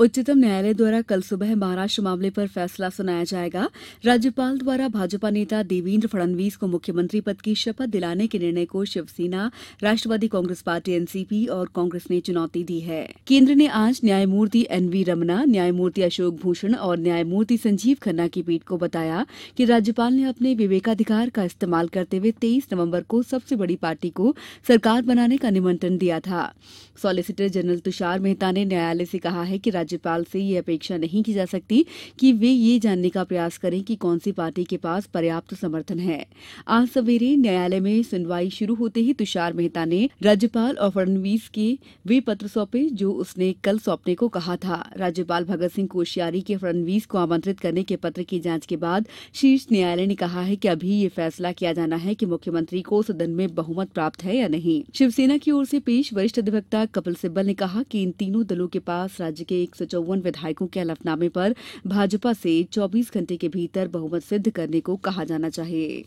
उच्चतम न्यायालय द्वारा कल सुबह महाराष्ट्र मामले पर फैसला सुनाया जाएगा राज्यपाल द्वारा भाजपा नेता देवेन्द्र फडणवीस को मुख्यमंत्री पद की शपथ दिलाने के निर्णय को शिवसेना राष्ट्रवादी कांग्रेस पार्टी एनसीपी और कांग्रेस ने चुनौती दी है केंद्र ने आज न्यायमूर्ति एन रमना न्यायमूर्ति अशोक भूषण और न्यायमूर्ति संजीव खन्ना की पीठ को बताया कि राज्यपाल ने अपने विवेकाधिकार का इस्तेमाल करते हुए तेईस नवम्बर को सबसे बड़ी पार्टी को सरकार बनाने का निमंत्रण दिया था सॉलिसिटर जनरल तुषार मेहता ने न्यायालय से कहा है कि राज्यपाल से यह अपेक्षा नहीं की जा सकती कि वे यह जानने का प्रयास करें कि कौन सी पार्टी के पास पर्याप्त समर्थन है आज सवेरे न्यायालय में सुनवाई शुरू होते ही तुषार मेहता ने राज्यपाल और फडणवीस के वे पत्र सौंपे जो उसने कल सौंपने को कहा था राज्यपाल भगत सिंह कोश्यारी के फडणवीस को आमंत्रित करने के पत्र की जांच के बाद शीर्ष न्यायालय ने कहा है कि अभी यह फैसला किया जाना है कि मुख्यमंत्री को सदन में बहुमत प्राप्त है या नहीं शिवसेना की ओर से पेश वरिष्ठ अधिवक्ता कपिल सिब्बल ने कहा कि इन तीनों दलों के पास राज्य के एक चौवन विधायकों के हलफनामे पर भाजपा से चौबीस घंटे के भीतर बहुमत सिद्ध करने को कहा जाना चाहिये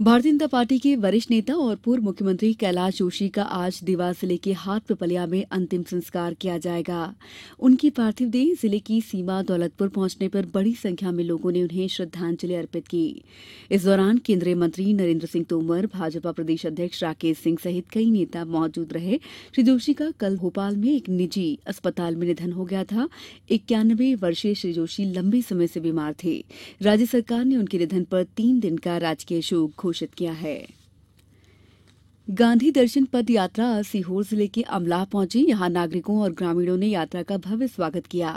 निधन भारतीय जनता पार्टी के वरिष्ठ नेता और पूर्व मुख्यमंत्री कैलाश जोशी का आज देवास जिले के हाटपिपलिया में अंतिम संस्कार किया जाएगा उनकी पार्थिव देह जिले की सीमा दौलतपुर पहुंचने पर बड़ी संख्या में लोगों ने उन्हें श्रद्धांजलि अर्पित की इस दौरान केंद्रीय मंत्री नरेंद्र सिंह तोमर भाजपा प्रदेश अध्यक्ष राकेश सिंह सहित कई नेता मौजूद रहे श्री जोशी का कल भोपाल में एक निजी अस्पताल में निधन हो गया था इक्यानवे वर्षीय श्री जोशी लंबे समय से बीमार थे राज्य सरकार ने उनके निधन पर तीन दिन का राजकीय शोक घोषित किया है गांधी दर्शन पद यात्रा आज सीहोर जिले के अमलाह पहुंची यहां नागरिकों और ग्रामीणों ने यात्रा का भव्य स्वागत किया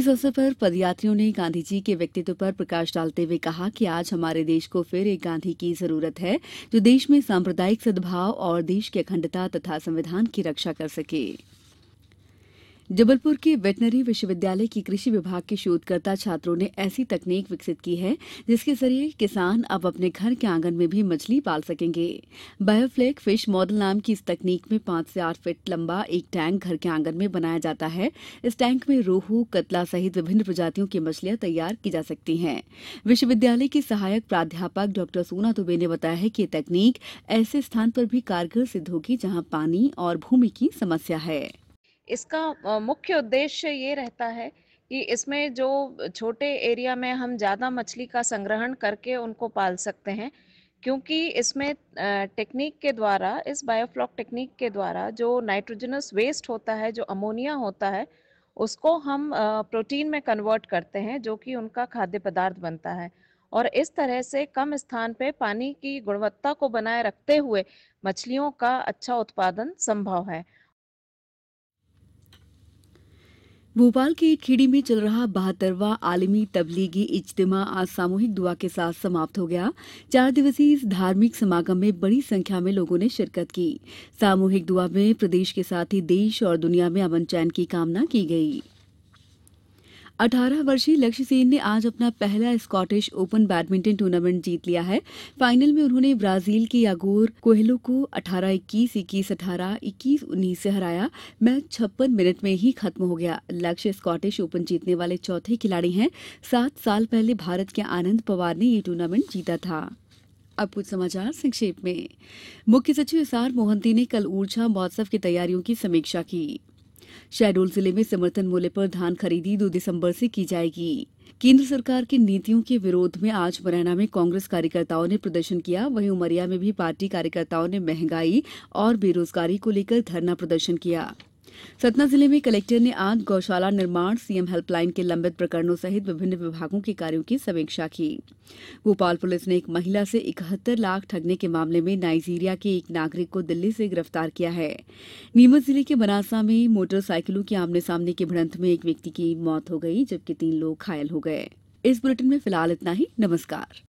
इस अवसर पर पदयात्रियों ने गांधी जी के व्यक्तित्व पर प्रकाश डालते हुए कहा कि आज हमारे देश को फिर एक गांधी की जरूरत है जो देश में सांप्रदायिक सद्भाव और देश की अखंडता तथा संविधान की रक्षा कर सके जबलपुर के वेटनरी विश्वविद्यालय के कृषि विभाग के शोधकर्ता छात्रों ने ऐसी तकनीक विकसित की है जिसके जरिए किसान अब अपने घर के आंगन में भी मछली पाल सकेंगे बायोफ्लेक फिश मॉडल नाम की इस तकनीक में पांच से आठ फीट लंबा एक टैंक घर के आंगन में बनाया जाता है इस टैंक में रोहू कतला सहित विभिन्न प्रजातियों की मछलियां तैयार की जा सकती है विश्वविद्यालय के सहायक प्राध्यापक डॉ सोना दुबे ने बताया है कि ये तकनीक ऐसे स्थान पर भी कारगर सिद्ध होगी जहां पानी और भूमि की समस्या है इसका मुख्य उद्देश्य ये रहता है कि इसमें जो छोटे एरिया में हम ज़्यादा मछली का संग्रहण करके उनको पाल सकते हैं क्योंकि इसमें टेक्निक के द्वारा इस बायोफ्लॉक टेक्निक के द्वारा जो नाइट्रोजनस वेस्ट होता है जो अमोनिया होता है उसको हम प्रोटीन में कन्वर्ट करते हैं जो कि उनका खाद्य पदार्थ बनता है और इस तरह से कम स्थान पे पानी की गुणवत्ता को बनाए रखते हुए मछलियों का अच्छा उत्पादन संभव है भोपाल के खेड़ी में चल रहा बहत्तरवां आलमी तबलीगी इज्तिमा आज सामूहिक दुआ के साथ समाप्त हो गया चार दिवसीय इस धार्मिक समागम में बड़ी संख्या में लोगों ने शिरकत की सामूहिक दुआ में प्रदेश के साथ ही देश और दुनिया में अमन चैन की कामना की गई अठारह वर्षीय लक्ष्य सेन ने आज अपना पहला स्कॉटिश ओपन बैडमिंटन टूर्नामेंट जीत लिया है फाइनल में उन्होंने ब्राजील के यागोर कोहलो को अठारह इक्कीस इक्कीस अठारह इक्कीस उन्नीस से हराया मैच छप्पन मिनट में ही खत्म हो गया लक्ष्य स्कॉटिश ओपन जीतने वाले चौथे खिलाड़ी हैं सात साल पहले भारत के आनंद पवार ने ये टूर्नामेंट जीता था अब कुछ समाचार संक्षेप में मुख्य सचिव एस आर मोहंती ने कल ऊर्जा महोत्सव की तैयारियों की समीक्षा की शहडोल जिले में समर्थन मूल्य पर धान खरीदी दो दिसंबर से की जाएगी केंद्र सरकार की नीतियों के विरोध में आज मुरैना में कांग्रेस कार्यकर्ताओं ने प्रदर्शन किया वहीं उमरिया में भी पार्टी कार्यकर्ताओं ने महंगाई और बेरोजगारी को लेकर धरना प्रदर्शन किया सतना जिले में कलेक्टर ने आज गौशाला निर्माण सीएम हेल्पलाइन के लंबित प्रकरणों सहित विभिन्न विभागों के कार्यों की समीक्षा की भोपाल पुलिस ने एक महिला से इकहत्तर लाख ठगने के मामले में नाइजीरिया के एक नागरिक को दिल्ली से गिरफ्तार किया है नीमच जिले के बनासा में मोटरसाइकिलों के आमने सामने की भिड़ंत में एक व्यक्ति की मौत हो गई जबकि तीन लोग घायल हो गए इस बुलेटिन में फिलहाल इतना ही नमस्कार